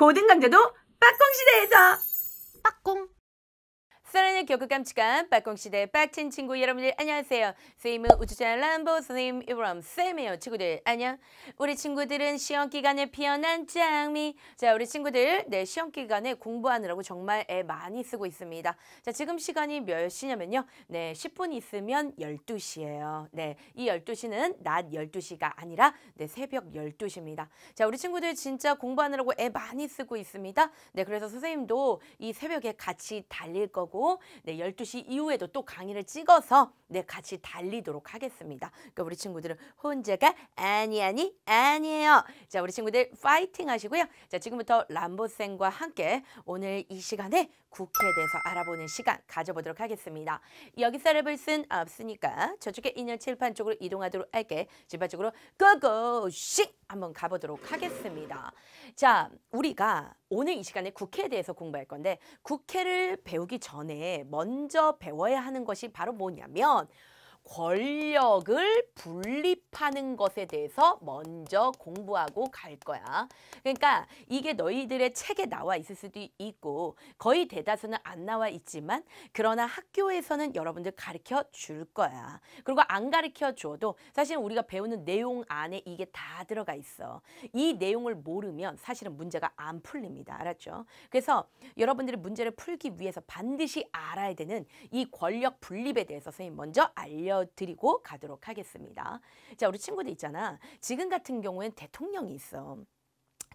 고등 강자도 빡공 시대에서 빡공 사랑의 격구 깜찍한 빡공시대 빡친 친구 여러분들 안녕하세요. 선생님은 우주자 람보 선생님 이브람 쌤이에요. 친구들 안녕. 우리 친구들은 시험기간에 피어난 장미. 자 우리 친구들 네 시험기간에 공부하느라고 정말 애 많이 쓰고 있습니다. 자 지금 시간이 몇 시냐면요. 네 10분 있으면 12시예요. 네이 12시는 낮 12시가 아니라 네 새벽 12시입니다. 자 우리 친구들 진짜 공부하느라고 애 많이 쓰고 있습니다. 네 그래서 선생님도 이 새벽에 같이 달릴 거고 있고 네, 12시 이후에도 또 강의를 찍어서 네, 같이 달리도록 하겠습니다. 그러니까 우리 친구들은 혼자가 아니 아니 아니에요. 자, 우리 친구들 파이팅 하시고요. 자, 지금부터 람보쌤과 함께 오늘 이 시간에 국회에 대해서 알아보는 시간 가져보도록 하겠습니다. 여기 셀럽을 쓴 없으니까 저쪽에 있는 칠판 쪽으로 이동하도록 할게. 칠판 쪽으로 고고싱 한번 가보도록 하겠습니다. 자, 우리가 오늘 이 시간에 국회에 대해서 공부할 건데 국회를 배우기 전에 먼저 배워야 하는 것이 바로 뭐냐면 권력을 분립하는 것에 대해서 먼저 공부하고 갈 거야. 그러니까 이게 너희들의 책에 나와 있을 수도 있고 거의 대다수는 안 나와 있지만 그러나 학교에서는 여러분들 가르쳐 줄 거야. 그리고 안 가르쳐 줘도 사실 우리가 배우는 내용 안에 이게 다 들어가 있어. 이 내용을 모르면 사실은 문제가 안 풀립니다. 알았죠? 그래서 여러분들이 문제를 풀기 위해서 반드시 알아야 되는 이 권력 분립에 대해서 선생님 먼저 알려 알려드리고 가도록 하겠습니다. 자, 우리 친구들 있잖아. 지금 같은 경우엔 대통령이 있어.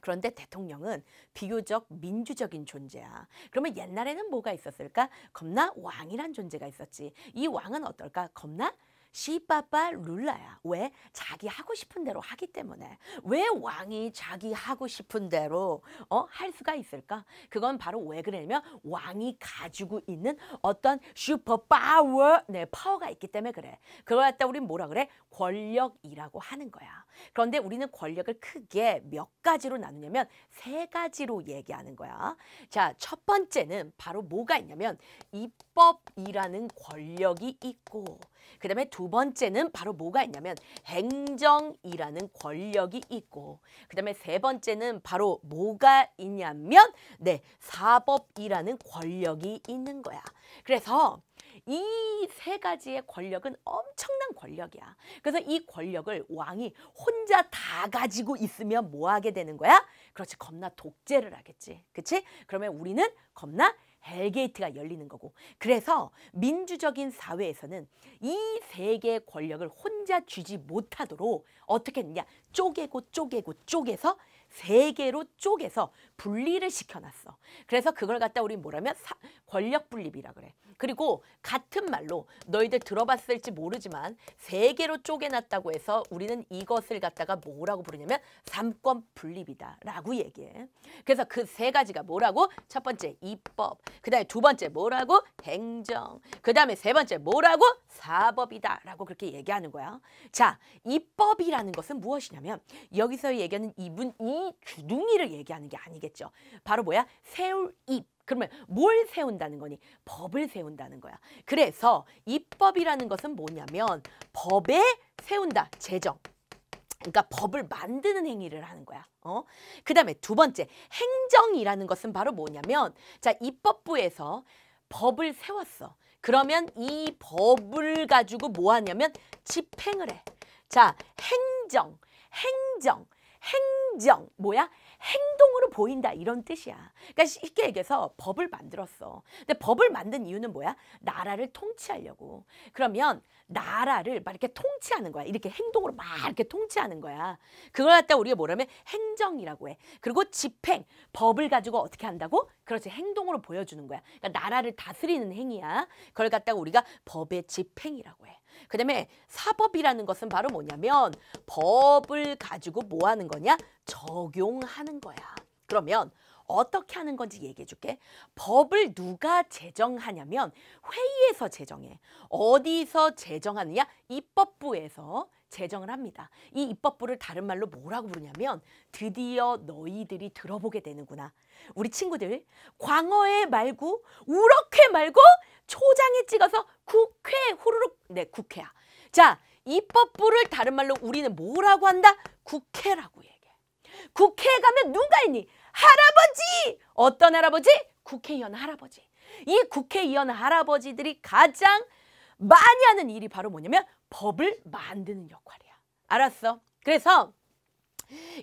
그런데 대통령은 비교적 민주적인 존재야. 그러면 옛날에는 뭐가 있었을까? 겁나 왕이란 존재가 있었지. 이 왕은 어떨까? 겁나 시빠빠 룰라야. 왜? 자기 하고 싶은 대로 하기 때문에. 왜 왕이 자기 하고 싶은 대로 어? 할 수가 있을까? 그건 바로 왜 그러냐면 왕이 가지고 있는 어떤 슈퍼 파워, 네, 파워가 있기 때문에 그래. 그걸 갖다 우린 뭐라 그래? 권력이라고 하는 거야. 그런데 우리는 권력을 크게 몇 가지로 나누냐면 세 가지로 얘기하는 거야. 자, 첫 번째는 바로 뭐가 있냐면 입법이라는 권력이 있고 그 다음에 두 번째는 바로 뭐가 있냐면 행정이라는 권력이 있고 그 다음에 세 번째는 바로 뭐가 있냐면 네 사법이라는 권력이 있는 거야. 그래서 이 세 가지의 권력은 엄청난 권력이야. 그래서 이 권력을 왕이 혼자 다 가지고 있으면 뭐 하게 되는 거야? 그렇지 겁나 독재를 하겠지. 그치? 그러면 우리는 겁나 헬게이트가 열리는 거고 그래서 민주적인 사회에서는 이 세 개의 권력을 혼자 쥐지 못하도록 어떻게 했냐 쪼개고 쪼개고 쪼개서 세 개로 쪼개서 분리를 시켜놨어. 그래서 그걸 갖다 우리 뭐라면 사, 권력 분립이라 그래. 그리고 같은 말로 너희들 들어봤을지 모르지만 세 개로 쪼개놨다고 해서 우리는 이것을 갖다가 뭐라고 부르냐면 삼권 분립이다라고 얘기해. 그래서 그 세 가지가 뭐라고? 첫 번째 입법, 그 다음에 두 번째 뭐라고? 행정, 그 다음에 세 번째 뭐라고? 사법이다라고 그렇게 얘기하는 거야. 자, 입법이라는 것은 무엇이냐면 여기서 얘기하는 이분 이 주둥이를 얘기하는 게 아니겠. 되겠죠. 바로 뭐야? 세울 입. 그러면 뭘 세운다는 거니? 법을 세운다는 거야. 그래서 입법이라는 것은 뭐냐면 법에 세운다. 제정. 그러니까 법을 만드는 행위를 하는 거야. 어? 그 다음에 두 번째 행정이라는 것은 바로 뭐냐면 자 입법부에서 법을 세웠어. 그러면 이 법을 가지고 뭐 하냐면 집행을 해. 자 행정, 행정, 행정 뭐야? 행동으로 보인다 이런 뜻이야. 그러니까 쉽게 얘기해서 법을 만들었어. 근데 법을 만든 이유는 뭐야? 나라를 통치하려고. 그러면 나라를 막 이렇게 통치하는 거야. 이렇게 행동으로 막 이렇게 통치하는 거야. 그걸 갖다 우리가 뭐라면 행정이라고 해. 그리고 집행, 법을 가지고 어떻게 한다고? 그렇지 행동으로 보여주는 거야. 그러니까 나라를 다스리는 행위야. 그걸 갖다가 우리가 법의 집행이라고 해. 그 다음에 사법이라는 것은 바로 뭐냐면 법을 가지고 뭐 하는 거냐? 적용하는 거야. 그러면 어떻게 하는 건지 얘기해 줄게. 법을 누가 제정하냐면 회의에서 제정해. 어디서 제정하느냐? 입법부에서 제정을 합니다. 이 입법부를 다른 말로 뭐라고 부르냐면 드디어 너희들이 들어보게 되는구나. 우리 친구들 광어에 말고 우럭회 말고 초장에 찍어서 국회 후루룩 네 국회야. 자 입법부를 다른 말로 우리는 뭐라고 한다? 국회라고 얘기해. 국회에 가면 누가 있니? 할아버지! 어떤 할아버지? 국회의원 할아버지. 이 국회의원 할아버지들이 가장 많이 하는 일이 바로 뭐냐면 법을 만드는 역할이야. 알았어. 그래서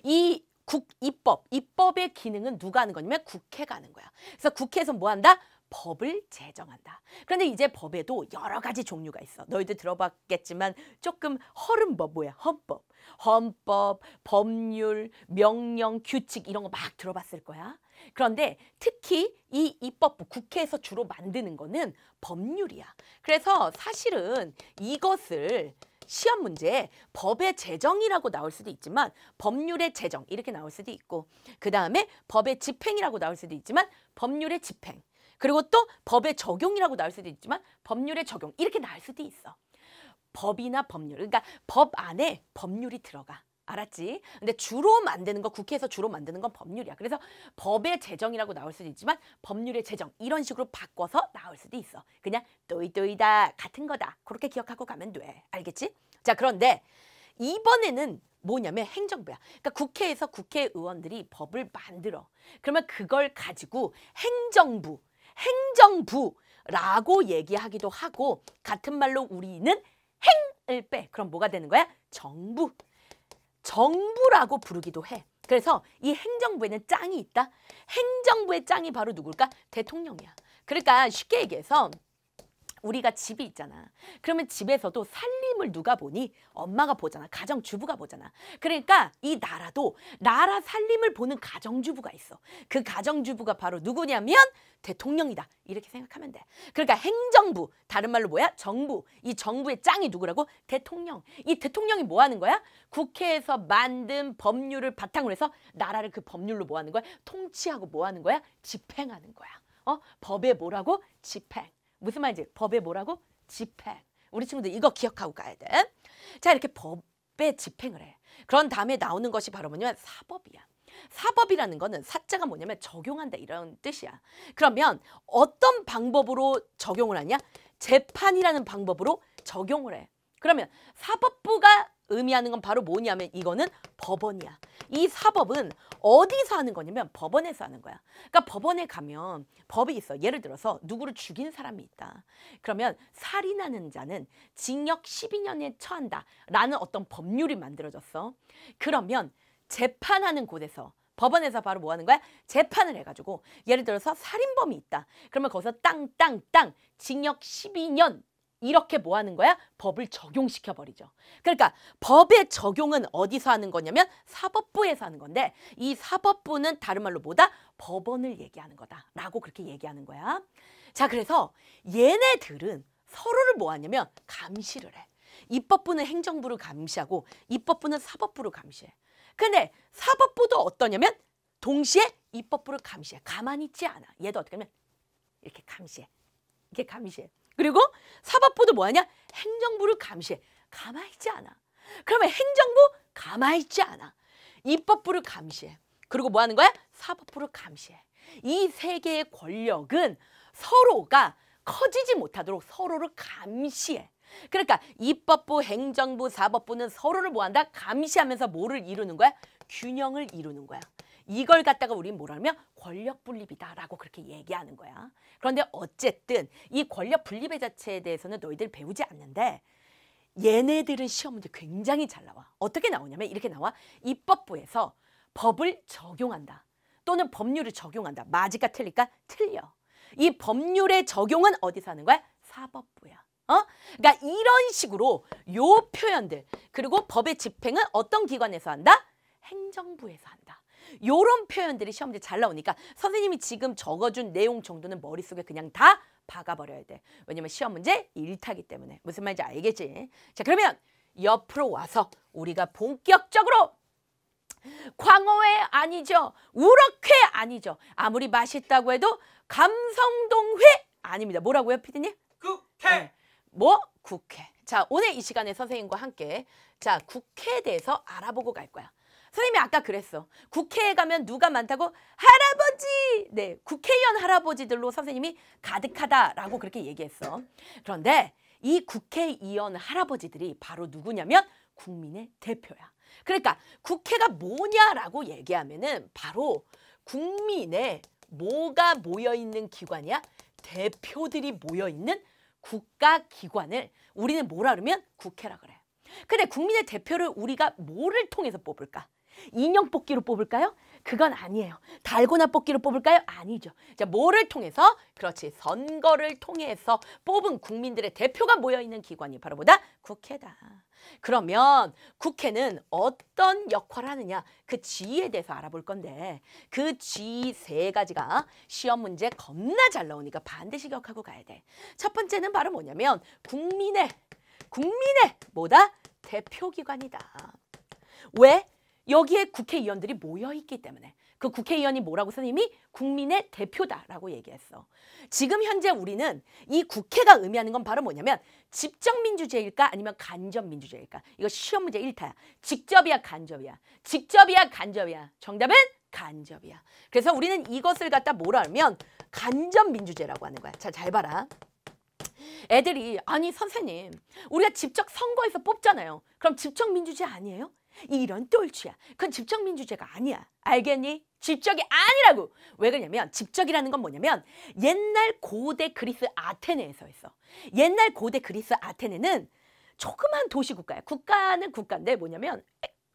이 국, 입법, 입법의 기능은 누가 하는 거냐면 국회가 하는 거야. 그래서 국회에서 뭐 한다? 법을 제정한다. 그런데 이제 법에도 여러 가지 종류가 있어. 너희들 들어봤겠지만 조금 허름법 뭐야? 헌법. 헌법, 법률, 명령, 규칙 이런 거 막 들어봤을 거야. 그런데 특히 이 입법부 국회에서 주로 만드는 거는 법률이야. 그래서 사실은 이것을 시험 문제에 법의 제정이라고 나올 수도 있지만 법률의 제정 이렇게 나올 수도 있고 그 다음에 법의 집행이라고 나올 수도 있지만 법률의 집행 그리고 또 법의 적용이라고 나올 수도 있지만 법률의 적용 이렇게 나올 수도 있어. 법이나 법률 그러니까 법 안에 법률이 들어가. 알았지? 근데 주로 만드는 거 국회에서 주로 만드는 건 법률이야. 그래서 법의 제정이라고 나올 수도 있지만 법률의 제정 이런 식으로 바꿔서 나올 수도 있어. 그냥 또이또이다 같은 거다. 그렇게 기억하고 가면 돼. 알겠지? 자 그런데 이번에는 뭐냐면 행정부야. 그러니까 국회에서 국회의원들이 법을 만들어. 그러면 그걸 가지고 행정부 행정부라고 얘기하기도 하고 같은 말로 우리는 행을 빼. 그럼 뭐가 되는 거야? 정부. 정부라고 부르기도 해. 그래서 이 행정부에는 짱이 있다. 행정부의 짱이 바로 누굴까? 대통령이야. 그러니까 쉽게 얘기해서 우리가 집이 있잖아. 그러면 집에서도 살림을 누가 보니? 엄마가 보잖아. 가정주부가 보잖아. 그러니까 이 나라도 나라 살림을 보는 가정주부가 있어. 그 가정주부가 바로 누구냐면 대통령이다. 이렇게 생각하면 돼. 그러니까 행정부, 다른 말로 뭐야? 정부. 이 정부의 짱이 누구라고? 대통령. 이 대통령이 뭐 하는 거야? 국회에서 만든 법률을 바탕으로 해서 나라를 그 법률로 뭐 하는 거야? 통치하고 뭐 하는 거야? 집행하는 거야. 어? 법에 뭐라고? 집행. 무슨 말인지 법에 뭐라고? 집행. 우리 친구들 이거 기억하고 가야 돼. 자 이렇게 법에 집행을 해. 그런 다음에 나오는 것이 바로 뭐냐면 사법이야. 사법이라는 거는 사자가 뭐냐면 적용한다 이런 뜻이야. 그러면 어떤 방법으로 적용을 하냐? 재판이라는 방법으로 적용을 해. 그러면 사법부가 의미하는 건 바로 뭐냐면 이거는 법원이야. 이 사법은 어디서 하는 거냐면 법원에서 하는 거야. 그러니까 법원에 가면 법이 있어. 예를 들어서 누구를 죽인 사람이 있다. 그러면 살인하는 자는 징역 12년에 처한다. 라는 어떤 법률이 만들어졌어. 그러면 재판하는 곳에서 법원에서 바로 뭐 하는 거야? 재판을 해가지고 예를 들어서 살인범이 있다. 그러면 거기서 땅땅땅 징역 12년 이렇게 뭐 하는 거야? 법을 적용시켜 버리죠. 그러니까 법의 적용은 어디서 하는 거냐면 사법부에서 하는 건데 이 사법부는 다른 말로 뭐다? 법원을 얘기하는 거다라고 그렇게 얘기하는 거야. 자, 그래서 얘네들은 서로를 뭐 하냐면 감시를 해. 입법부는 행정부를 감시하고 입법부는 사법부를 감시해. 근데 사법부도 어떠냐면 동시에 입법부를 감시해. 가만히 있지 않아. 얘도 어떻게 하면 이렇게 감시해. 이렇게 감시해. 그리고 사법부도 뭐하냐? 행정부를 감시해. 가만히 있지 않아. 그러면 행정부 가만히 있지 않아. 입법부를 감시해. 그리고 뭐 하는 거야? 사법부를 감시해. 이 세 개의 권력은 서로가 커지지 못하도록 서로를 감시해. 그러니까 입법부, 행정부, 사법부는 서로를 뭐한다? 감시하면서 뭐를 이루는 거야? 균형을 이루는 거야. 이걸 갖다가 우린는 뭐라며 권력 분립이다라고 그렇게 얘기하는 거야. 그런데 어쨌든 이 권력 분립의 자체에 대해서는 너희들 배우지 않는데 얘네들은 시험 문제 굉장히 잘 나와. 어떻게 나오냐면 이렇게 나와. 입법부에서 법을 적용한다. 또는 법률을 적용한다. 맞을까 틀릴까? 틀려. 이 법률의 적용은 어디서 하는 거야? 사법부야. 어? 그러니까 이런 식으로 요 표현들 그리고 법의 집행은 어떤 기관에서 한다? 행정부에서 한다. 요런 표현들이 시험지 잘 나오니까 선생님이 지금 적어준 내용 정도는 머릿속에 그냥 다 박아버려야 돼. 왜냐면 시험 문제 일타기 때문에. 무슨 말인지 알겠지? 자 그러면 옆으로 와서 우리가 본격적으로 광어회 아니죠. 우럭회 아니죠. 아무리 맛있다고 해도 감성동회 아닙니다. 뭐라고요 피디님? 국회! 네. 뭐? 국회. 자 오늘 이 시간에 선생님과 함께 자 국회에 대해서 알아보고 갈 거야. 선생님이 아까 그랬어. 국회에 가면 누가 많다고? 할아버지! 네, 국회의원 할아버지들로 선생님이 가득하다라고 그렇게 얘기했어. 그런데 이 국회의원 할아버지들이 바로 누구냐면 국민의 대표야. 그러니까 국회가 뭐냐라고 얘기하면은 바로 국민의 뭐가 모여있는 기관이야? 대표들이 모여있는 국가기관을 우리는 뭐라 그러면 국회라 그래. 근데 국민의 대표를 우리가 뭐를 통해서 뽑을까? 인형 뽑기로 뽑을까요? 그건 아니에요. 달고나 뽑기로 뽑을까요? 아니죠. 자, 뭐를 통해서? 그렇지. 선거를 통해서 뽑은 국민들의 대표가 모여있는 기관이 바로 뭐다 국회다. 그러면 국회는 어떤 역할을 하느냐 그 지위에 대해서 알아볼 건데 그 지위 세 가지가 시험 문제 겁나 잘 나오니까 반드시 기억하고 가야 돼. 첫 번째는 바로 뭐냐면 국민의 국민의 뭐다? 대표기관이다. 왜? 여기에 국회의원들이 모여 있기 때문에 그 국회의원이 뭐라고 선생님이 국민의 대표다라고 얘기했어. 지금 현재 우리는 이 국회가 의미하는 건 바로 뭐냐면 직접 민주제일까 아니면 간접 민주제일까. 이거 시험 문제 1타야. 직접이야 간접이야. 직접이야 간접이야. 정답은 간접이야. 그래서 우리는 이것을 갖다 뭐라 하면 간접 민주제라고 하는 거야. 자, 잘 봐라. 애들이 아니 선생님 우리가 직접 선거에서 뽑잖아요. 그럼 직접 민주제 아니에요? 이런 똘치야. 그건 집적 민주제가 아니야. 알겠니? 집적이 아니라고. 왜 그러냐면 집적이라는 건 뭐냐면 옛날 고대 그리스 아테네에서 했어. 옛날 고대 그리스 아테네는 조그만 도시국가야. 국가는 국가인데 뭐냐면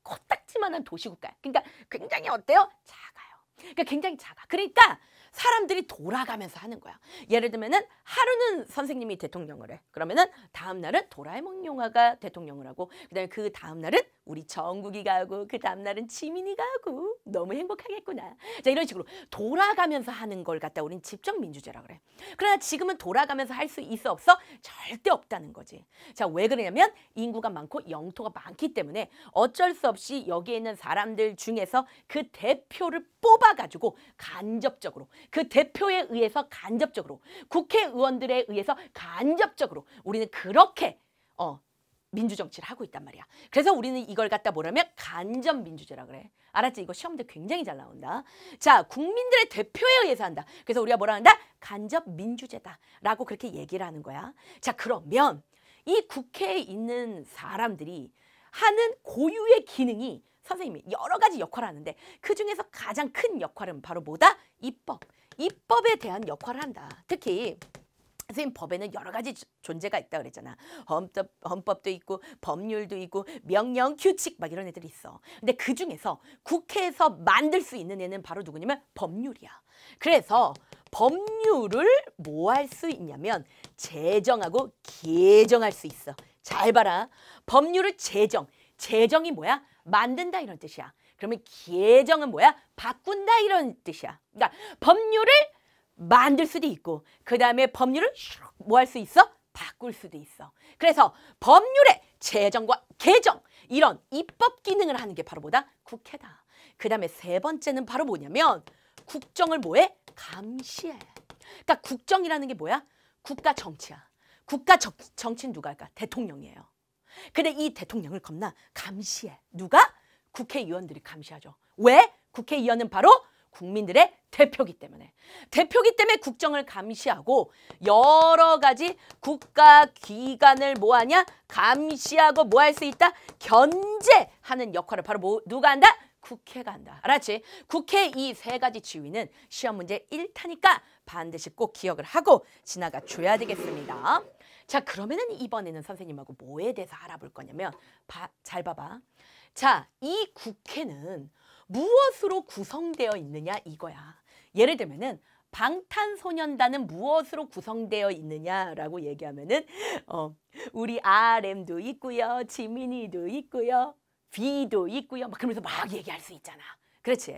코딱지만한 도시국가야. 그러니까 굉장히 어때요? 작아요. 그러니까 굉장히 작아. 그러니까 사람들이 돌아가면서 하는 거야. 예를 들면은 하루는 선생님이 대통령을 해. 그러면은 다음 날은 도라에몽 용화가 대통령을 하고 그다음에 그 다음 날은 우리 정국이가 하고 그 다음 날은 지민이가 하고 너무 행복하겠구나. 자 이런 식으로 돌아가면서 하는 걸 갖다 우린 집정 민주제라 그래. 그러나 지금은 돌아가면서 할 수 있어 없어 절대 없다는 거지. 자 왜 그러냐면 인구가 많고 영토가 많기 때문에 어쩔 수 없이 여기에 있는 사람들 중에서 그 대표를 뽑아가지고 간접적으로 그 대표에 의해서 간접적으로 국회의원들에 의해서 간접적으로 우리는 그렇게 어 민주정치를 하고 있단 말이야. 그래서 우리는 이걸 갖다 뭐라면 간접민주제라 그래. 알았지? 이거 시험대 굉장히 잘 나온다. 자, 국민들의 대표에 의해서 한다. 그래서 우리가 뭐라 한다? 간접민주제다. 라고 그렇게 얘기를 하는 거야. 자, 그러면 이 국회에 있는 사람들이 하는 고유의 기능이 선생님이 여러 가지 역할을 하는데 그 중에서 가장 큰 역할은 바로 뭐다? 입법. 입법에 대한 역할을 한다. 특히 선생님 법에는 여러 가지 존재가 있다 그랬잖아. 헌법, 헌법도 있고 법률도 있고 명령, 규칙 막 이런 애들이 있어. 근데 그중에서 국회에서 만들 수 있는 애는 바로 누구냐면 법률이야. 그래서 법률을 뭐 할 수 있냐면 제정하고 개정할 수 있어. 잘 봐라. 법률을 제정. 제정이 뭐야? 만든다 이런 뜻이야. 그러면 개정은 뭐야? 바꾼다 이런 뜻이야. 그러니까 법률을 만들 수도 있고 그 다음에 법률을 뭐 할 수 있어? 바꿀 수도 있어. 그래서 법률의 제정과 개정 이런 입법 기능을 하는 게 바로 뭐다? 국회다. 그 다음에 세 번째는 바로 뭐냐면 국정을 뭐해? 감시해. 그러니까 국정이라는 게 뭐야? 국가 정치야. 국가 정, 정치는 누가 할까? 대통령이에요. 근데 이 대통령을 겁나 감시해. 누가? 국회의원들이 감시하죠. 왜? 국회의원은 바로 국민들의 대표기 때문에 대표기 때문에 국정을 감시하고 여러 가지 국가 기관을 뭐하냐 감시하고 뭐할 수 있다 견제하는 역할을 바로 뭐, 누가 한다 국회가 한다 알았지 국회 이 세 가지 지위는 시험 문제 일타니까 반드시 꼭 기억을 하고 지나가 줘야 되겠습니다 자 그러면은 이번에는 선생님하고 뭐에 대해서 알아볼 거냐면 바, 잘 봐봐 자, 이 국회는 무엇으로 구성되어 있느냐 이거야. 예를 들면은 방탄소년단은 무엇으로 구성되어 있느냐라고 얘기하면은 어, 우리 RM도 있고요. 지민이도 있고요. V도 있고요. 막 그러면서 막 얘기할 수 있잖아. 그렇지.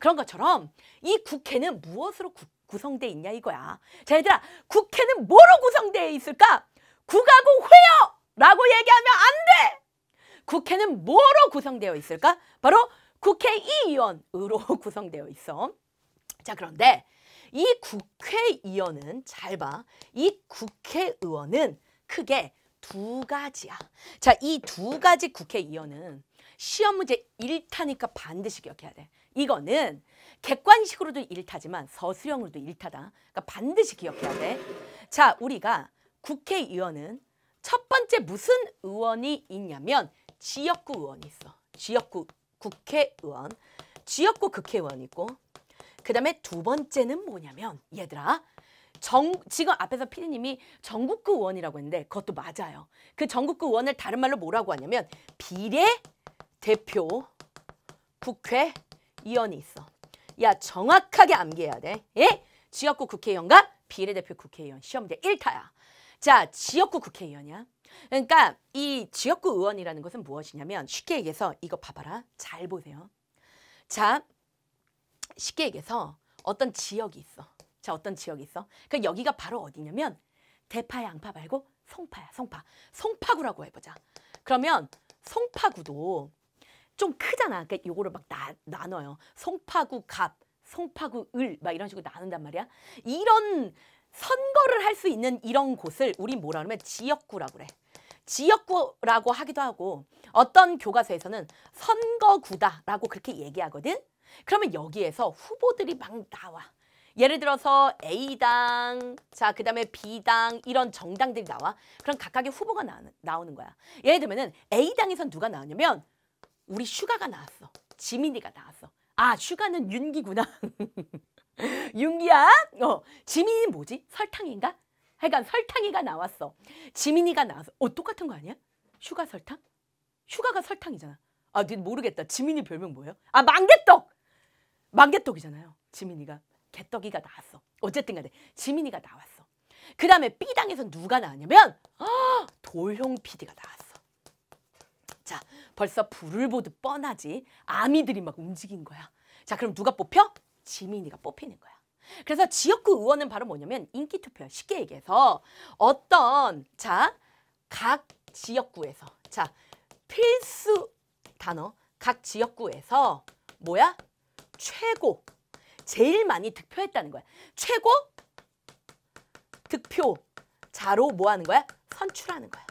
그런 것처럼 이 국회는 무엇으로 구, 구성돼 있냐 이거야. 자, 얘들아. 국회는 뭐로 구성되어 있을까? 국하고 회요! 라고 얘기하면 안 돼! 국회는 뭐로 구성되어 있을까? 바로 국회의원으로 구성되어 있어. 자 그런데 이 국회의원은 잘 봐. 이 국회의원은 크게 두 가지야. 자, 이 두 가지 국회의원은 시험 문제 1타니까 반드시 기억해야 돼. 이거는 객관식으로도 1타지만 서술형으로도 1타다. 그러니까 반드시 기억해야 돼. 자, 우리가 국회의원은 첫 번째 무슨 의원이 있냐면 지역구 의원이 있어. 지역구 국회의원, 지역구 국회의원 있고 그 다음에 두 번째는 뭐냐면 얘들아 정, 지금 앞에서 피디님이 전국구 의원이라고 했는데 그것도 맞아요. 그 전국구 의원을 다른 말로 뭐라고 하냐면 비례 대표 국회의원이 있어. 야 정확하게 암기해야 돼. 예? 지역구 국회의원과 비례대표 국회의원 시험제 일타야 자, 지역구 국회의원이야. 그러니까 이 지역구 의원이라는 것은 무엇이냐면 쉽게 얘기해서 이거 봐봐라. 잘 보세요. 자, 쉽게 얘기해서 어떤 지역이 있어. 자, 어떤 지역이 있어. 그 여기가 바로 어디냐면 대파 양파 말고 송파야, 송파. 송파구라고 해보자. 그러면 송파구도 좀 크잖아. 그러니까 요거를 막 나, 나눠요. 송파구 갑, 송파구 을 막 이런 식으로 나눈단 말이야. 이런 선거를 할 수 있는 이런 곳을 우리 뭐라 그러면 지역구라고 그래. 지역구라고 하기도 하고 어떤 교과서에서는 선거구다라고 그렇게 얘기하거든. 그러면 여기에서 후보들이 막 나와. 예를 들어서 A당, 자, 그 다음에 B당 이런 정당들이 나와. 그럼 각각의 후보가 나, 나오는 거야. 예를 들면은 A당에선 누가 나오냐면 우리 슈가가 나왔어. 지민이가 나왔어. 아, 슈가는 윤기구나. 윤기야, 어, 지민이 뭐지? 설탕인가? 하여간 설탕이가 나왔어. 지민이가 나왔어어 똑같은 거 아니야? 슈가 설탕? 슈가가 설탕이잖아. 아, 네 모르겠다. 지민이 별명 뭐예요? 아, 망개떡! 망개떡이잖아요. 지민이가. 개떡이가 나왔어. 어쨌든 간에 지민이가 나왔어. 그 다음에 B당에서 누가 나왔냐면 아, 돌형 PD가 나왔어. 자, 벌써 불을 보듯 뻔하지. 아미들이 막 움직인 거야. 자, 그럼 누가 뽑혀? 지민이가 뽑히는 거야. 그래서 지역구 의원은 바로 뭐냐면 인기 투표 쉽게 얘기해서 어떤 자 각 지역구에서 자 필수 단어 각 지역구에서 뭐야 최고 제일 많이 득표했다는 거야 최고 득표자로 뭐 하는 거야 선출하는 거야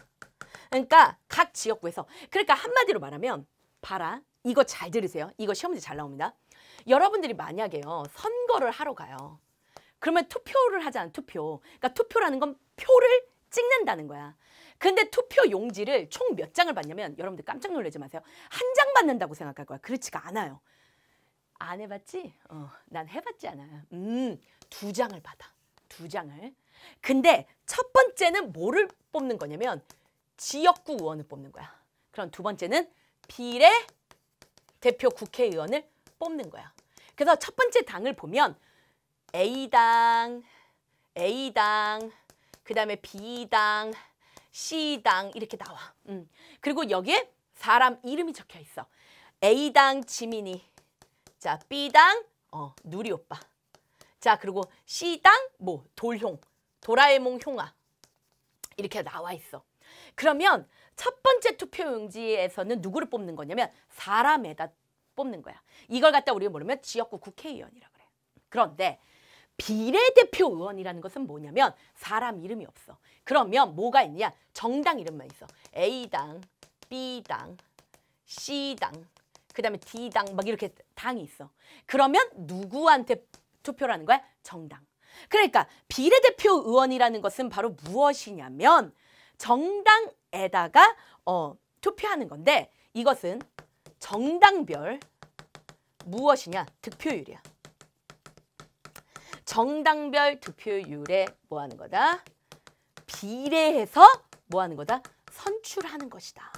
그러니까 각 지역구에서 그러니까 한마디로 말하면 봐라 이거 잘 들으세요 이거 시험 문제 잘 나옵니다 여러분들이 만약에요 선거를 하러 가요. 그러면 투표를 하지 않 투표. 그러니까 투표라는 건 표를 찍는다는 거야. 근데 투표 용지를 총 몇 장을 받냐면 여러분들 깜짝 놀라지 마세요. 한 장 받는다고 생각할 거야. 그렇지가 않아요. 안 해봤지? 어, 난 해봤지 않아요. 음, 두 장을 받아. 두 장을. 근데 첫 번째는 뭐를 뽑는 거냐면 지역구 의원을 뽑는 거야. 그럼 두 번째는 비례 대표 국회의원을 뽑는 거야. 그래서 첫 번째 당을 보면 A당, A당, 그 다음에 B당, C당 이렇게 나와. 음. 그리고 여기에 사람 이름이 적혀 있어. A당 지민이, 자 B당 어, 누리 오빠, 자 그리고 C당 뭐 돌형, 도라에몽 형아 이렇게 나와 있어. 그러면 첫 번째 투표 용지에서는 누구를 뽑는 거냐면 사람에다 뽑는 거야. 이걸 갖다 우리가 모르면 지역구 국회의원이라 고 그래. 그런데 비례대표 의원이라는 것은 뭐냐면 사람 이름이 없어. 그러면 뭐가 있냐? 정당 이름만 있어. A당, B당, C당, 그 다음에 D당 막 이렇게 당이 있어. 그러면 누구한테 투표를 는 거야? 정당. 그러니까 비례대표 의원이라는 것은 바로 무엇이냐면 정당에다가 어, 투표하는 건데 이것은 정당별 무엇이냐? 득표율이야. 정당별 득표율에 뭐 하는 거다? 비례해서 뭐 하는 거다? 선출하는 것이다.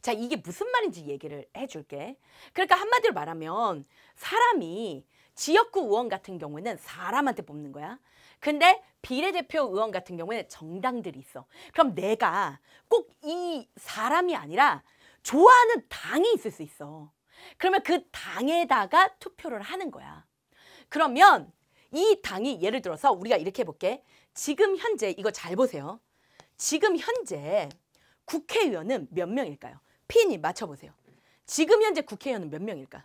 자, 이게 무슨 말인지 얘기를 해줄게. 그러니까 한마디로 말하면 사람이 지역구 의원 같은 경우에는 사람한테 뽑는 거야. 근데 비례대표 의원 같은 경우에는 정당들이 있어. 그럼 내가 꼭 이 사람이 아니라 좋아하는 당이 있을 수 있어. 그러면 그 당에다가 투표를 하는 거야. 그러면 이 당이 예를 들어서 우리가 이렇게 해볼게. 지금 현재 이거 잘 보세요. 지금 현재 국회의원은 몇 명일까요? 피니 맞춰보세요. 지금 현재 국회의원은 몇 명일까?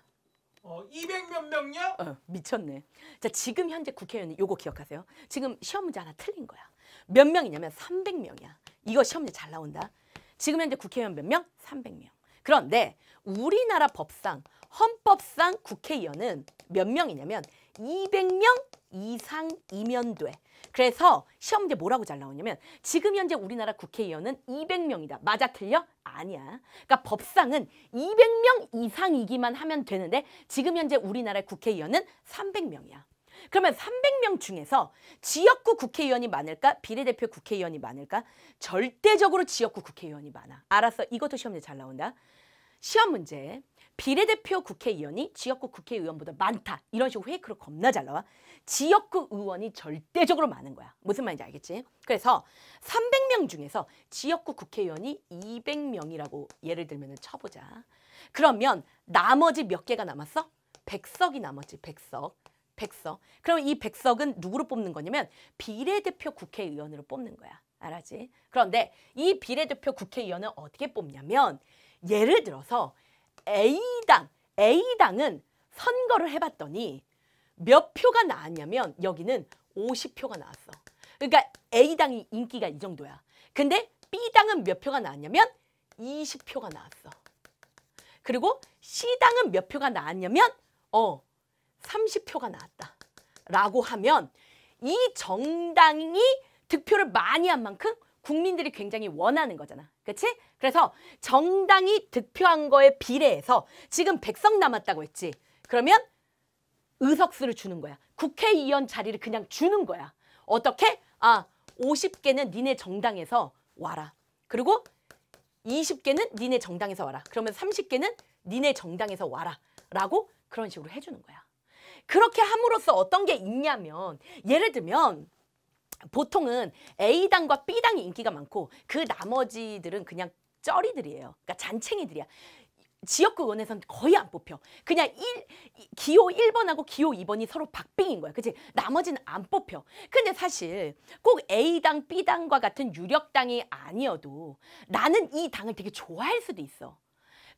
어, 200 몇 명요? 어, 미쳤네. 자, 지금 현재 국회의원은 요거 기억하세요. 지금 시험 문제 하나 틀린 거야. 몇 명이냐면 300명이야. 이거 시험 문제 잘 나온다. 지금 현재 국회의원 몇 명? 300명. 그런데 우리나라 법상 헌법상 국회의원은 몇 명이냐면 200명 이상이면 돼. 그래서 시험 문제 뭐라고 잘 나오냐면 지금 현재 우리나라 국회의원은 200명이다. 맞아 틀려? 아니야. 그러니까 법상은 200명 이상이기만 하면 되는데 지금 현재 우리나라 국회의원은 300명이야. 그러면 300명 중에서 지역구 국회의원이 많을까? 비례대표 국회의원이 많을까? 절대적으로 지역구 국회의원이 많아. 알았어. 이것도 시험 문제 잘 나온다. 시험 문제. 비례대표 국회의원이 지역구 국회의원보다 많다. 이런 식으로 회의크로 겁나 잘 나와. 지역구 의원이 절대적으로 많은 거야. 무슨 말인지 알겠지? 그래서 300명 중에서 지역구 국회의원이 200명이라고 예를 들면 쳐보자. 그러면 나머지 몇 개가 남았어? 100석이 남았지, 100석. 백석. 그럼 이 백석은 누구로 뽑는 거냐면 비례대표 국회의원으로 뽑는 거야. 알았지? 그런데 이 비례대표 국회의원은 어떻게 뽑냐면 예를 들어서 A당, A당은 선거를 해봤더니 몇 표가 나왔냐면 여기는 50표가 나왔어. 그러니까 A당이 인기가 이 정도야. 근데 B당은 몇 표가 나왔냐면 20표가 나왔어. 그리고 C당은 몇 표가 나왔냐면 어 30표가 나왔다. 라고 하면 이 정당이 득표를 많이 한 만큼 국민들이 굉장히 원하는 거잖아. 그렇지? 그래서 정당이 득표한 거에 비례해서 지금 백석 남았다고 했지. 그러면 의석수를 주는 거야. 국회의원 자리를 그냥 주는 거야. 어떻게? 아, 50개는 니네 정당에서 와라. 그리고 20개는 니네 정당에서 와라. 그러면 30개는 니네 정당에서 와라. 라고 그런 식으로 해주는 거야. 그렇게 함으로써 어떤 게 있냐면 예를 들면 보통은 A당과 B당이 인기가 많고 그 나머지들은 그냥 쩌리들이에요. 그러니까 잔챙이들이야. 지역구 의원에선 거의 안 뽑혀. 그냥 1, 기호 1번하고 기호 2번이 서로 박빙인 거야. 그치? 나머지는 안 뽑혀. 근데 사실 꼭 A당, B당과 같은 유력당이 아니어도 나는 이 당을 되게 좋아할 수도 있어.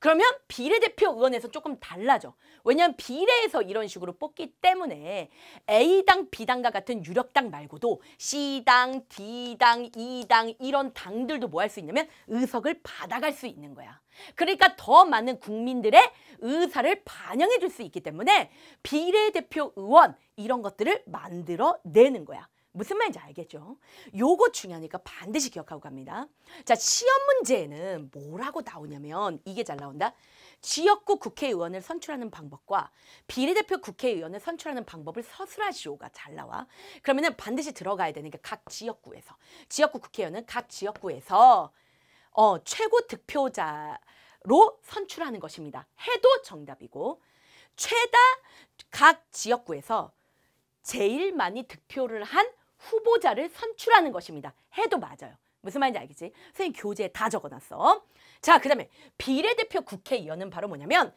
그러면 비례대표 의원에서 조금 달라져. 왜냐하면 비례에서 이런 식으로 뽑기 때문에 A당, B당과 같은 유력당 말고도 C당, D당, E당 이런 당들도 뭐 할 수 있냐면 의석을 받아갈 수 있는 거야. 그러니까 더 많은 국민들의 의사를 반영해 줄 수 있기 때문에 비례대표 의원 이런 것들을 만들어내는 거야. 무슨 말인지 알겠죠? 요거 중요하니까 반드시 기억하고 갑니다. 자, 시험 문제에는 뭐라고 나오냐면 이게 잘 나온다. 지역구 국회의원을 선출하는 방법과 비례대표 국회의원을 선출하는 방법을 서술하시오가 잘 나와. 그러면은 반드시 들어가야 되니까 각 지역구에서 지역구 국회의원은 각 지역구에서 어, 최고 득표자로 선출하는 것입니다. 해도 정답이고 최다 각 지역구에서 제일 많이 득표를 한 후보자를 선출하는 것입니다. 해도 맞아요. 무슨 말인지 알겠지? 선생님 교재에 다 적어놨어. 자, 그 다음에 비례대표 국회의원은 바로 뭐냐면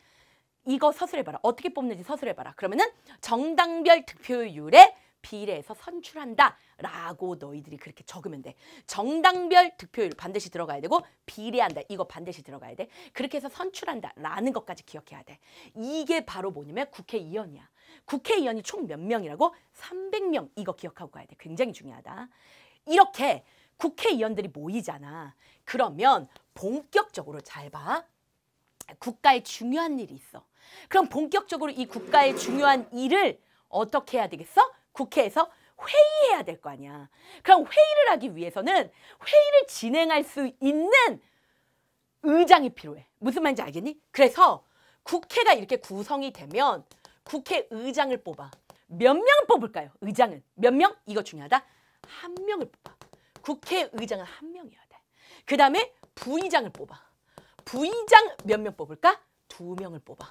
이거 서술해봐라. 어떻게 뽑는지 서술해봐라. 그러면은 정당별 득표율에 비례해서 선출한다 라고 너희들이 그렇게 적으면 돼. 정당별 득표율 반드시 들어가야 되고 비례한다 이거 반드시 들어가야 돼. 그렇게 해서 선출한다 라는 것까지 기억해야 돼. 이게 바로 뭐냐면 국회의원이야. 국회의원이 총 몇 명이라고? 300명. 이거 기억하고 가야 돼. 굉장히 중요하다. 이렇게 국회의원들이 모이잖아. 그러면 본격적으로 잘 봐. 국가에 중요한 일이 있어. 그럼 본격적으로 이 국가의 중요한 일을 어떻게 해야 되겠어? 국회에서 회의해야 될 거 아니야. 그럼 회의를 하기 위해서는 회의를 진행할 수 있는 의장이 필요해. 무슨 말인지 알겠니? 그래서 국회가 이렇게 구성이 되면 국회의장을 뽑아. 몇 명을 뽑을까요? 의장은. 몇 명? 이거 중요하다. 한 명을 뽑아. 국회의장은 한 명이어야 돼. 그 다음에 부의장을 뽑아. 부의장 몇 명 뽑을까? 두 명을 뽑아.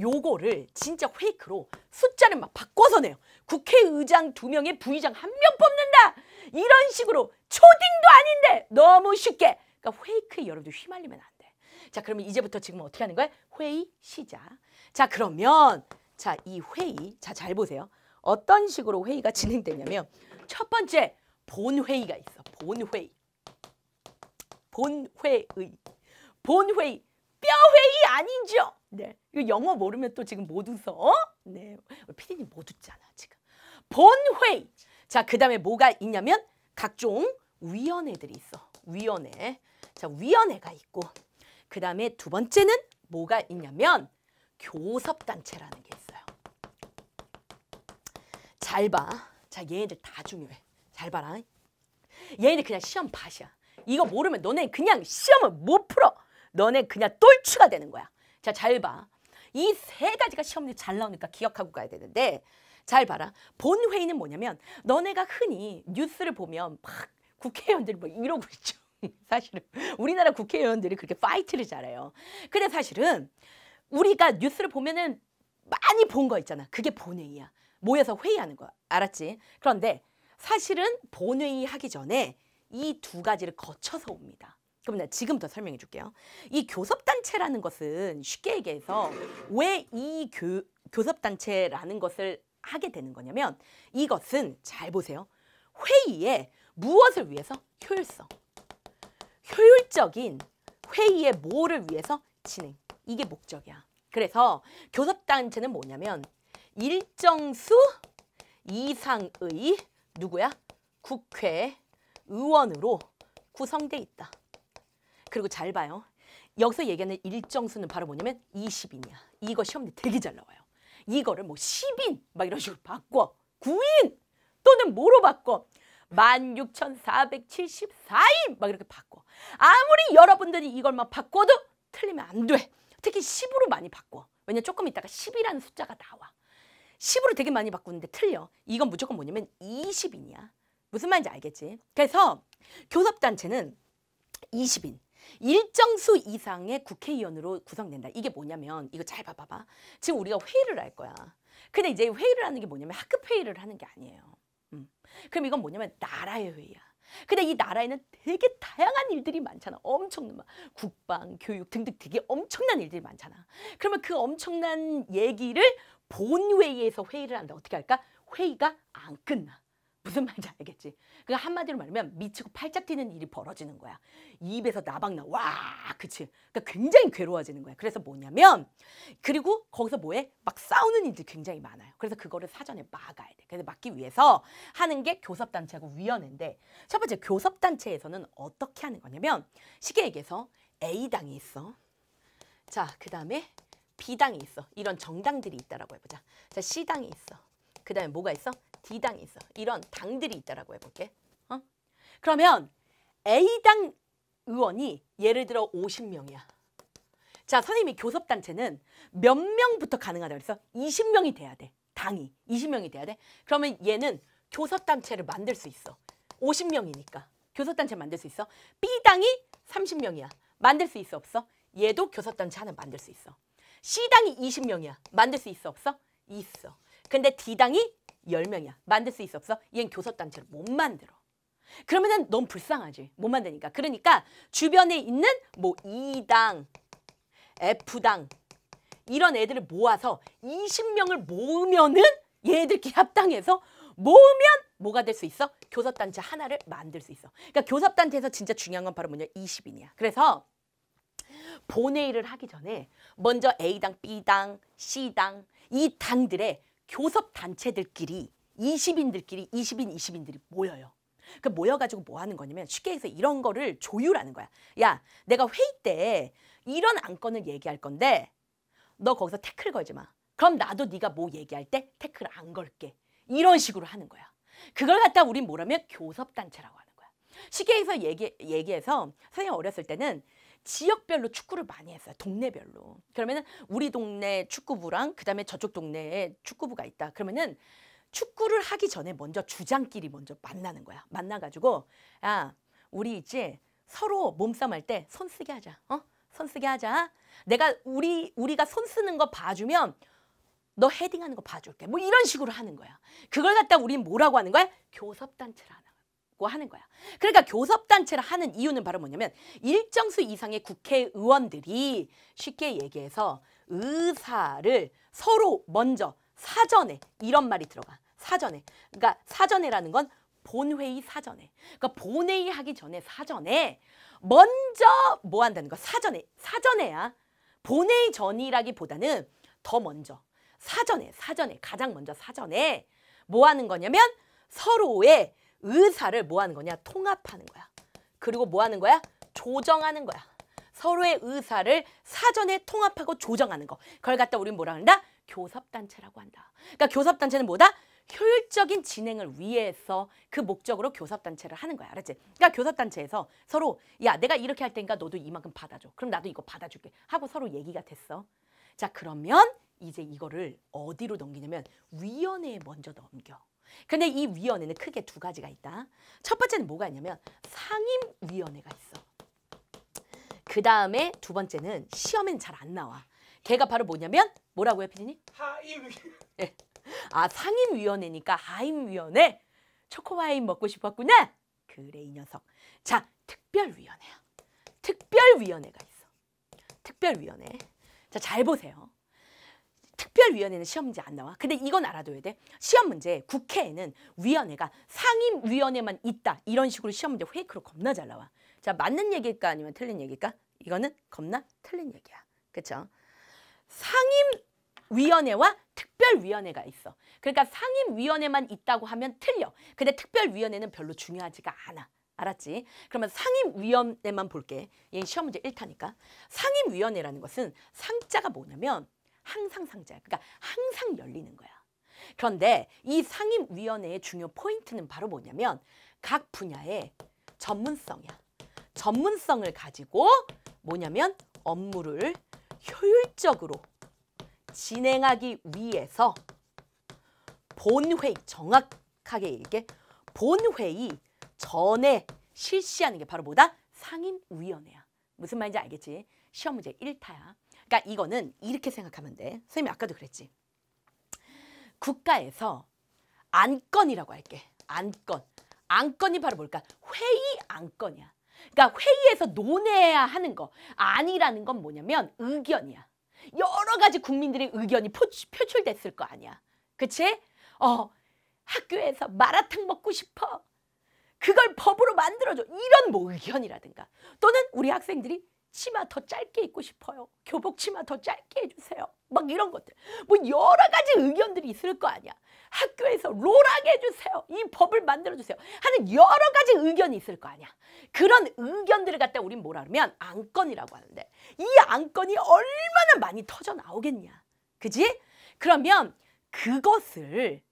요거를 진짜 페이크로 숫자를 막 바꿔서 내요. 국회의장 두 명에 부의장 한 명 뽑는다. 이런 식으로 초딩도 아닌데 너무 쉽게. 그러니까 페이크에 여러분들 휘말리면 안 돼. 자 그러면 이제부터 지금 어떻게 하는 거야? 회의 시작. 자 그러면 자, 이 회의, 자, 잘 보세요. 어떤 식으로 회의가 진행되냐면 첫 번째 본회의가 있어. 본회의. 본회의. 본회의. 뼈회의 아니죠? 네. 이거 영어 모르면 또 지금 못 웃어. 어? 네. 피디님 못 웃잖아, 지금. 본회의. 자, 그 다음에 뭐가 있냐면 각종 위원회들이 있어. 위원회. 자, 위원회가 있고 그 다음에 두 번째는 뭐가 있냐면 교섭단체라는 게잘 봐. 자, 얘네들 다 중요해. 잘 봐라. 얘네들 그냥 시험 봐시야 이거 모르면 너네 그냥 시험을 못 풀어. 너네 그냥 똘추가 되는 거야. 자, 잘 봐. 이 세 가지가 시험에 잘 나오니까 기억하고 가야 되는데 잘 봐라. 본 회의는 뭐냐면 너네가 흔히 뉴스를 보면 막 국회의원들이 뭐 이러고 있죠. 사실은 우리나라 국회의원들이 그렇게 파이트를 잘해요. 근데 사실은 우리가 뉴스를 보면은 많이 본 거 있잖아. 그게 본회의야. 모여서 회의하는 거야. 알았지? 그런데 사실은 본회의 하기 전에 이 두 가지를 거쳐서 옵니다. 그럼 나 지금부터 설명해 줄게요. 이 교섭단체라는 것은 쉽게 얘기해서 왜 이 교섭단체라는 것을 하게 되는 거냐면 이것은 잘 보세요. 회의에 무엇을 위해서? 효율성. 효율적인 회의의 뭐를 위해서? 진행. 이게 목적이야. 그래서 교섭단체는 뭐냐면 일정수 이상의 누구야? 국회 의원으로 구성돼 있다. 그리고 잘 봐요. 여기서 얘기하는 일정수는 바로 뭐냐면 20인이야. 이거 시험에 되게 잘 나와요. 이거를 뭐 10인 막 이런 식으로 바꿔. 9인 또는 뭐로 바꿔. 16,474인 막 이렇게 바꿔. 아무리 여러분들이 이걸 막 바꿔도 틀리면 안 돼. 특히 10으로 많이 바꿔. 왜냐 조금 있다가 10이라는 숫자가 나와. 10으로 되게 많이 바꾸는데 틀려. 이건 무조건 뭐냐면 20인이야. 무슨 말인지 알겠지? 그래서 교섭단체는 20인. 일정 수 이상의 국회의원으로 구성된다. 이게 뭐냐면 이거 잘 봐봐봐. 지금 우리가 회의를 할 거야. 근데 이제 회의를 하는 게 뭐냐면 학급 회의를 하는 게 아니에요. 음. 그럼 이건 뭐냐면 나라의 회의야. 근데 이 나라에는 되게 다양한 일들이 많잖아. 엄청난 막 국방, 교육 등등 되게 엄청난 일들이 많잖아. 그러면 그 엄청난 얘기를 본회의에서 회의를 한다. 어떻게 할까? 회의가 안 끝나. 무슨 말인지 알겠지? 그 한마디로 말하면 미치고 팔짝 뛰는 일이 벌어지는 거야. 입에서 나박나 와 그치? 그러니까 굉장히 괴로워지는 거야. 그래서 뭐냐면 그리고 거기서 뭐해? 막 싸우는 일들이 굉장히 많아요. 그래서 그거를 사전에 막아야 돼. 그래서 막기 위해서 하는 게 교섭단체하고 위원회인데 첫 번째 교섭단체에서는 어떻게 하는 거냐면 쉽게 얘기해서 A당이 있어. 자, 그 다음에 B당이 있어. 이런 정당들이 있다라고 해보자. 자, C당이 있어. 그 다음에 뭐가 있어? D당이 있어. 이런 당들이 있다라고 해볼게. 어? 그러면 A당 의원이 예를 들어 50명이야. 자, 선생님이 교섭단체는 몇 명부터 가능하다고 그래서 20명이 돼야 돼. 당이 20명이 돼야 돼. 그러면 얘는 교섭단체를 만들 수 있어. 50명이니까. 교섭단체 만들 수 있어. B당이 30명이야. 만들 수 있어 없어? 얘도 교섭단체 하나 만들 수 있어. C당이 20명이야. 만들 수 있어 없어? 있어. 근데 D당이 10명이야. 만들 수 있어 없어? 얘는 교섭단체를 못 만들어. 그러면 은 너무 불쌍하지. 못 만드니까. 그러니까 주변에 있는 뭐 E당, F당 이런 애들을 모아서 20명을 모으면은 얘들끼리 합당해서 모으면 뭐가 될 수 있어? 교섭단체 하나를 만들 수 있어. 그러니까 교섭단체에서 진짜 중요한 건 바로 뭐냐? 20인이야. 그래서 본회의를 하기 전에 먼저 A당, B당, C당 이 당들의 교섭 단체들끼리 20인들끼리 20인 20인들이 모여요. 그 모여가지고 뭐 하는 거냐면 쉽게 해서 이런 거를 조율하는 거야. 야 내가 회의 때 이런 안건을 얘기할 건데 너 거기서 태클 걸지 마. 그럼 나도 네가 뭐 얘기할 때 태클 안 걸게. 이런 식으로 하는 거야. 그걸 갖다 우린 뭐라면 교섭단체라고 하는 거야. 시계에서 얘기, 얘기해서 선생님 어렸을 때는 지역별로 축구를 많이 했어요. 동네별로. 그러면은 우리 동네 축구부랑 그다음에 저쪽 동네에 축구부가 있다. 그러면은 축구를 하기 전에 먼저 주장끼리 먼저 만나는 거야. 만나가지고 야 우리 이제 서로 몸싸움할 때 손 쓰게 하자. 어? 손 쓰게 하자. 내가 우리 우리가 손 쓰는 거 봐주면 너 헤딩하는 거 봐줄게. 뭐 이런 식으로 하는 거야. 그걸 갖다 우린 뭐라고 하는 거야? 교섭단체라는. 고 하는 거야. 그러니까 교섭단체를 하는 이유는 바로 뭐냐면 일정수 이상의 국회의원들이 쉽게 얘기해서 의사를 서로 먼저 사전에 이런 말이 들어가. 사전에. 그러니까 사전에라는 건 본회의 사전에. 그러니까 본회의 하기 전에 사전에 먼저 뭐 한다는 거 사전에. 사전에야 본회의 전이라기보다는 더 먼저 사전에 사전에 가장 먼저 사전에 뭐 하는 거냐면 서로의 의사를 뭐 하는 거냐? 통합하는 거야. 그리고 뭐 하는 거야? 조정하는 거야. 서로의 의사를 사전에 통합하고 조정하는 거. 그걸 갖다 우리는 뭐라 한다? 교섭단체라고 한다. 그러니까 교섭단체는 뭐다? 효율적인 진행을 위해서 그 목적으로 교섭단체를 하는 거야. 알았지? 그러니까 교섭단체에서 서로 야 내가 이렇게 할 테니까 너도 이만큼 받아줘. 그럼 나도 이거 받아줄게. 하고 서로 얘기가 됐어. 자 그러면 이제 이거를 어디로 넘기냐면 위원회에 먼저 넘겨. 근데 이 위원회는 크게 두 가지가 있다. 첫 번째는 뭐가 있냐면 상임위원회가 있어. 그 다음에 두 번째는 시험엔 잘 안 나와. 걔가 바로 뭐냐면 뭐라고 해, 피디님? 하임위원회. 예. 아, 상임위원회니까 하임위원회. 초코와인 먹고 싶었구나. 그래, 이 녀석. 자, 특별위원회야. 특별위원회가 있어. 특별위원회. 자, 잘 보세요. 특별위원회는 시험 문제 안 나와. 근데 이건 알아둬야 돼. 시험 문제 국회에는 위원회가 상임위원회만 있다. 이런 식으로 시험 문제 페이크로 겁나 잘 나와. 자 맞는 얘기일까 아니면 틀린 얘기일까? 이거는 겁나 틀린 얘기야. 그렇죠? 상임위원회와 특별위원회가 있어. 그러니까 상임위원회만 있다고 하면 틀려. 근데 특별위원회는 별로 중요하지가 않아. 알았지? 그러면 상임위원회만 볼게. 얘 시험 문제 일타니까 상임위원회라는 것은 상자가 뭐냐면 항상 상자야. 그러니까 항상 열리는 거야. 그런데 이 상임위원회의 중요 포인트는 바로 뭐냐면 각 분야의 전문성이야. 전문성을 가지고 뭐냐면 업무를 효율적으로 진행하기 위해서 본회의 정확하게 이게 본회의 전에 실시하는 게 바로 뭐다? 상임위원회야. 무슨 말인지 알겠지? 시험 문제 일타야 그러니까 이거는 이렇게 생각하면 돼. 선생님이 아까도 그랬지. 국가에서 안건이라고 할게. 안건. 안건이 바로 뭘까? 회의 안건이야. 그러니까 회의에서 논해야 하는 거. 아니라는 건 뭐냐면 의견이야. 여러 가지 국민들의 의견이 표출됐을 거 아니야. 그치? 어, 학교에서 마라탕 먹고 싶어. 그걸 법으로 만들어줘. 이런 뭐 의견이라든가. 또는 우리 학생들이 치마 더 짧게 입고 싶어요. 교복 치마 더 짧게 해주세요. 막 이런 것들. 뭐 여러 가지 의견들이 있을 거 아니야. 학교에서 롤하게 해주세요. 이 법을 만들어주세요. 하는 여러 가지 의견이 있을 거 아니야. 그런 의견들을 갖다 우린 뭐라 하면 안건이라고 하는데 이 안건이 얼마나 많이 터져 나오겠냐. 그지? 그러면 그것을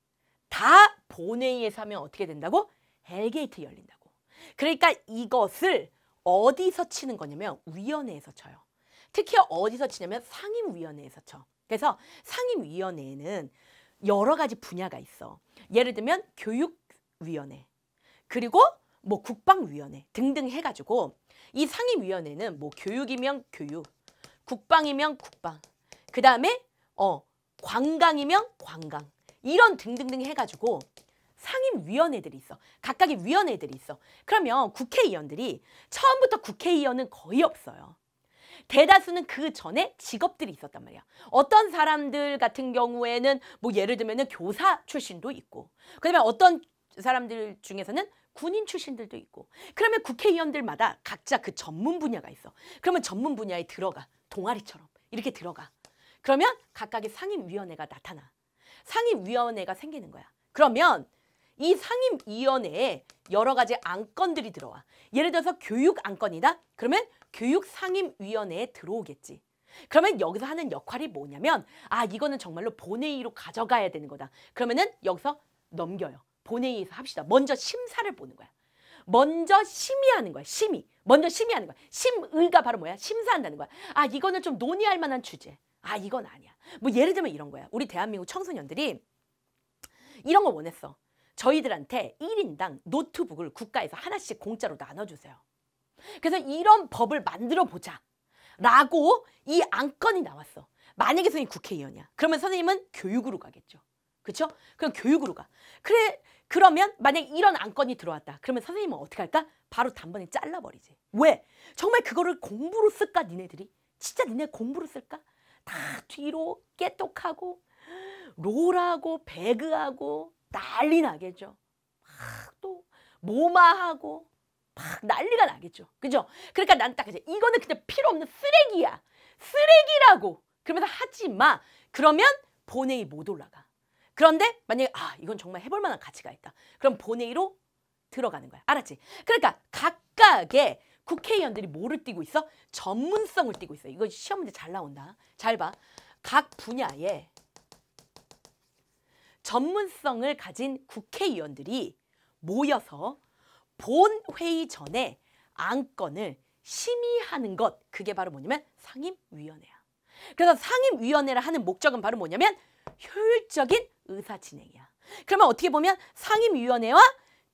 다 본회의에서 하면 어떻게 된다고? 헬게이트 열린다고. 그러니까 이것을 어디서 치는 거냐면 위원회에서 쳐요. 특히 어디서 치냐면 상임위원회에서 쳐. 그래서 상임위원회에는 여러 가지 분야가 있어. 예를 들면 교육위원회 그리고 뭐 국방위원회 등등 해가지고 이 상임위원회는 뭐 교육이면 교육, 국방이면 국방, 그 다음에 어 관광이면 관광 이런 등등등 해가지고 상임위원회들이 있어. 각각의 위원회들이 있어. 그러면 국회의원들이 처음부터 국회의원은 거의 없어요. 대다수는 그 전에 직업들이 있었단 말이야. 어떤 사람들 같은 경우에는 뭐 예를 들면 교사 출신도 있고 그다음에 어떤 사람들 중에서는 군인 출신들도 있고 그러면 국회의원들마다 각자 그 전문 분야가 있어. 그러면 전문 분야에 들어가. 동아리처럼 이렇게 들어가. 그러면 각각의 상임위원회가 나타나. 상임위원회가 생기는 거야. 그러면 이 상임위원회에 여러 가지 안건들이 들어와. 예를 들어서 교육 안건이다? 그러면 교육 상임위원회에 들어오겠지. 그러면 여기서 하는 역할이 뭐냐면 아 이거는 정말로 본회의로 가져가야 되는 거다. 그러면은 여기서 넘겨요. 본회의에서 합시다. 먼저 심사를 보는 거야. 먼저 심의하는 거야. 심의. 먼저 심의하는 거야. 심의가 바로 뭐야? 심사한다는 거야. 아 이거는 좀 논의할 만한 주제. 아 이건 아니야. 뭐 예를 들면 이런 거야. 우리 대한민국 청소년들이 이런 걸 원했어. 저희들한테 1인당 노트북을 국가에서 하나씩 공짜로 나눠주세요. 그래서 이런 법을 만들어 보자 라고 이 안건이 나왔어. 만약에 선생님 국회의원이야. 그러면 선생님은 교육으로 가겠죠. 그쵸 그럼 교육으로 가. 그래 그러면 만약 에 이런 안건이 들어왔다. 그러면 선생님은 어떻게 할까? 바로 단번에 잘라버리지. 왜? 정말 그거를 공부로 쓸까 니네들이? 진짜 니네 공부로 쓸까? 다 뒤로 깨똑하고 롤하고 배그하고 난리 나겠죠. 막 또 모마하고 막 난리가 나겠죠. 그죠? 그러니까 난 딱 이제 이거는 그냥 필요 없는 쓰레기야. 쓰레기라고. 그러면서 하지 마. 그러면 본회의 못 올라가. 그런데 만약에 아 이건 정말 해볼 만한 가치가 있다. 그럼 본회의로 들어가는 거야. 알았지? 그러니까 각각의 국회의원들이 뭐를 띄고 있어? 전문성을 띄고 있어. 이거 시험 문제 잘 나온다. 잘 봐. 각 분야에 전문성을 가진 국회의원들이 모여서 본회의 전에 안건을 심의하는 것 그게 바로 뭐냐면 상임위원회야. 그래서 상임위원회를 하는 목적은 바로 뭐냐면 효율적인 의사 진행이야. 그러면 어떻게 보면 상임위원회와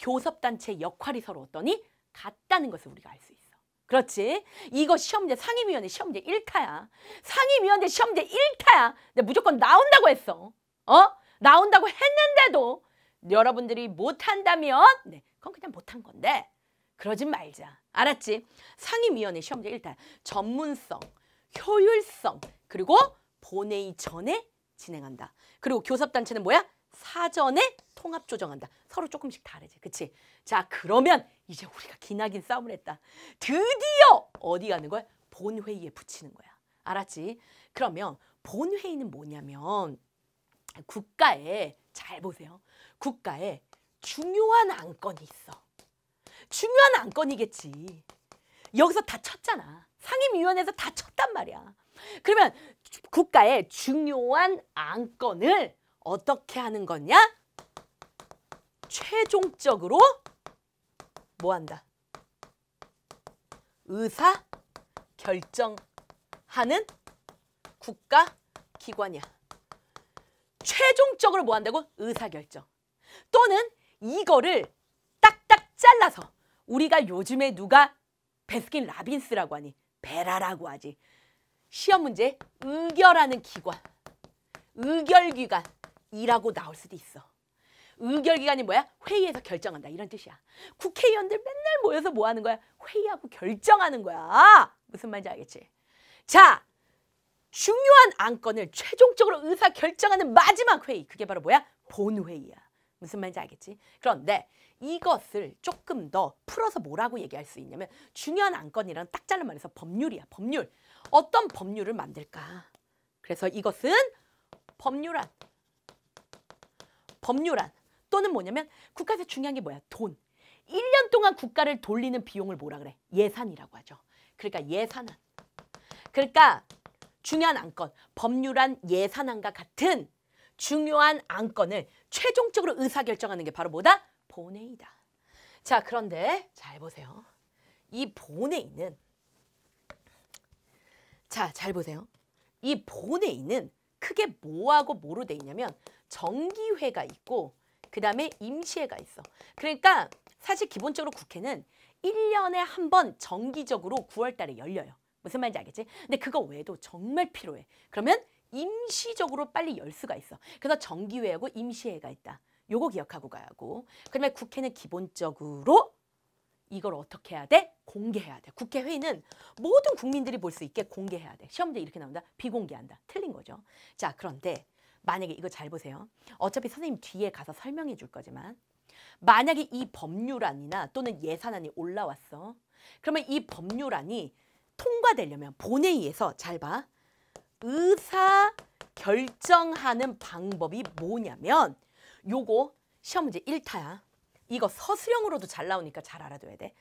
교섭단체의 역할이 서로 어떠니? 같다는 것을 우리가 알 수 있어. 그렇지. 이거 시험제 상임위원회 시험제 일타야 상임위원회 시험제 일타야 내가 무조건 나온다고 했어. 어? 나온다고 했는데도 여러분들이 못한다면 네, 그건 그냥 못한 건데 그러진 말자. 알았지? 상임위원회 시험제 일단 전문성, 효율성, 그리고 본회의 전에 진행한다. 그리고 교섭단체는 뭐야? 사전에 통합 조정한다. 서로 조금씩 다르지. 그치? 자 그러면 이제 우리가 기나긴 싸움을 했다. 드디어 어디 가는 거야? 본회의에 붙이는 거야. 알았지? 그러면 본회의는 뭐냐면 국가에 잘 보세요. 국가에 중요한 안건이 있어. 중요한 안건이겠지. 여기서 다 쳤잖아. 상임위원회에서 다 쳤단 말이야. 그러면 국가의 중요한 안건을 어떻게 하는 거냐? 최종적으로 뭐 한다? 의사 결정하는 국가 기관이야. 최종적으로 뭐 한다고? 의사결정. 또는 이거를 딱딱 잘라서 우리가 요즘에 누가 베스킨 라빈스라고 하니 베라라고 하지. 시험 문제 의결하는 기관, 의결기관이라고 나올 수도 있어. 의결기관이 뭐야? 회의에서 결정한다 이런 뜻이야. 국회의원들 맨날 모여서 뭐 하는 거야? 회의하고 결정하는 거야. 무슨 말인지 알겠지? 자, 중요한 안건을 최종적으로 의사 결정하는 마지막 회의. 그게 바로 뭐야? 본회의야. 무슨 말인지 알겠지? 그런데 이것을 조금 더 풀어서 뭐라고 얘기할 수 있냐면 중요한 안건이란딱 잘라 말해서 법률이야. 법률. 어떤 법률을 만들까? 그래서 이것은 법률안. 법률안. 또는 뭐냐면 국가에서 중요한 게 뭐야? 돈. 일 년 동안 국가를 돌리는 비용을 뭐라 그래? 예산이라고 하죠. 그러니까 예산은 그러니까 중요한 안건, 법률안 예산안과 같은 중요한 안건을 최종적으로 의사결정하는 게 바로 뭐다? 본회의다. 자, 그런데 잘 보세요. 이 본회의는 자, 잘 보세요. 이 본회의는 크게 뭐하고 뭐로 돼 있냐면 정기회가 있고 그 다음에 임시회가 있어. 그러니까 사실 기본적으로 국회는 1년에한 번 정기적으로 9월 달에 열려요. 무슨 말인지 알겠지? 근데 그거 외에도 정말 필요해. 그러면 임시적으로 빨리 열 수가 있어. 그래서 정기회하고 임시회가 있다. 요거 기억하고 가고. 야하 그다음에 국회는 기본적으로 이걸 어떻게 해야 돼? 공개해야 돼. 국회 회의는 모든 국민들이 볼 수 있게 공개해야 돼. 시험 문제 이렇게 나온다. 비공개한다. 틀린 거죠. 자, 그런데 만약에 이거 잘 보세요. 어차피 선생님 뒤에 가서 설명해 줄 거지만 만약에 이 법률안이나 또는 예산안이 올라왔어. 그러면 이 법률안이 통과되려면 본회의에서 잘 봐. 의사 결정하는 방법이 뭐냐면 요거 시험 문제 1타야. 이거 서술형으로도 잘 나오니까 잘 알아둬야 돼.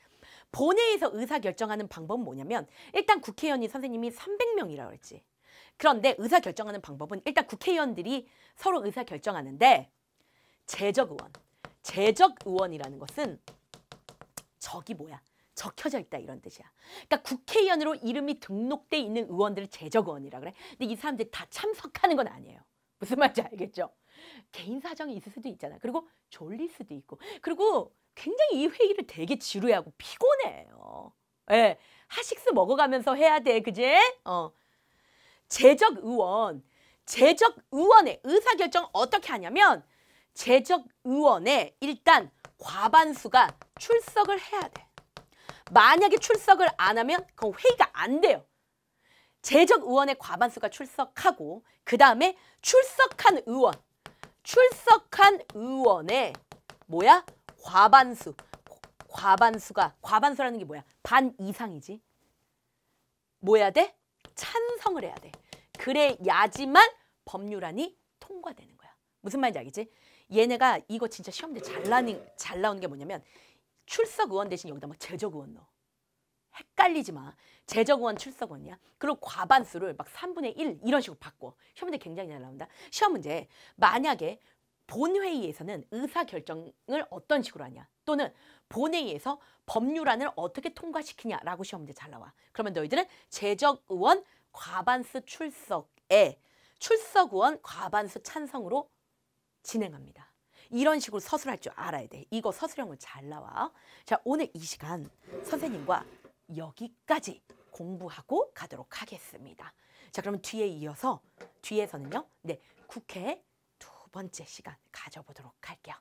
본회의에서 의사 결정하는 방법은 뭐냐면 일단 국회의원이 선생님이 300명이라고 그랬지. 그런데 의사 결정하는 방법은 일단 국회의원들이 서로 의사 결정하는데 제적 의원. 제적 의원이라는 것은 적이 뭐야? 적혀져 있다 이런 뜻이야. 그러니까 국회의원으로 이름이 등록돼 있는 의원들을 제적 원이라 그래. 근데 이 사람들이 다 참석하는 건 아니에요. 무슨 말인지 알겠죠? 개인 사정이 있을 수도 있잖아. 그리고 졸릴 수도 있고. 그리고 굉장히 이 회의를 되게 지루해하고 피곤해요. 예. 하식스 먹어가면서 해야 돼. 그지 어. 재적 의원. 재적 의원의 의사결정 어떻게 하냐면 재적 의원의 일단 과반수가 출석을 해야 돼. 만약에 출석을 안 하면 그건 회의가 안 돼요. 재적 의원의 과반수가 출석하고 그 다음에 출석한 의원, 출석한 의원의 뭐야? 과반수. 과반수가 과반수라는 게 뭐야? 반 이상이지. 뭐야 돼? 찬성을 해야 돼. 그래야지만 법률안이 통과되는 거야. 무슨 말인지 알겠지? 얘네가 이거 진짜 시험대 잘 나는 잘 나오는 게 뭐냐면 출석 의원 대신 여기다 막 뭐 제적 의원 넣어. 헷갈리지 마. 제적 의원 출석 의원이야. 그리고 과반수를 막 3분의 1 이런 식으로 바꿔. 시험 문제 굉장히 잘 나온다. 시험 문제 만약에 본회의에서는 의사결정을 어떤 식으로 하냐 또는 본회의에서 법률안을 어떻게 통과시키냐라고 시험 문제 잘 나와. 그러면 너희들은 제적 의원 과반수 출석에 출석 의원 과반수 찬성으로 진행합니다. 이런 식으로 서술할 줄 알아야 돼. 이거 서술형은 잘 나와. 자, 오늘 이 시간 선생님과 여기까지 공부하고 가도록 하겠습니다. 자, 그러면 뒤에 이어서 뒤에서는요. 네, 국회 두 번째 시간 가져보도록 할게요.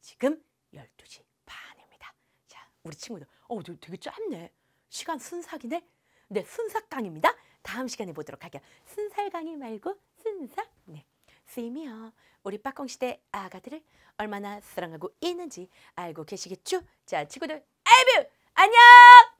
지금 12시 반입니다. 자, 우리 친구들. 어, 되게 짧네. 시간 순삭이네. 네, 순삭강입니다. 다음 시간에 보도록 할게요. 순살강의 말고 순삭. 네. 쌤이요. 우리 빡공시대 아가들을 얼마나 사랑하고 있는지 알고 계시겠죠? 자, 친구들, 알뷰! 안녕!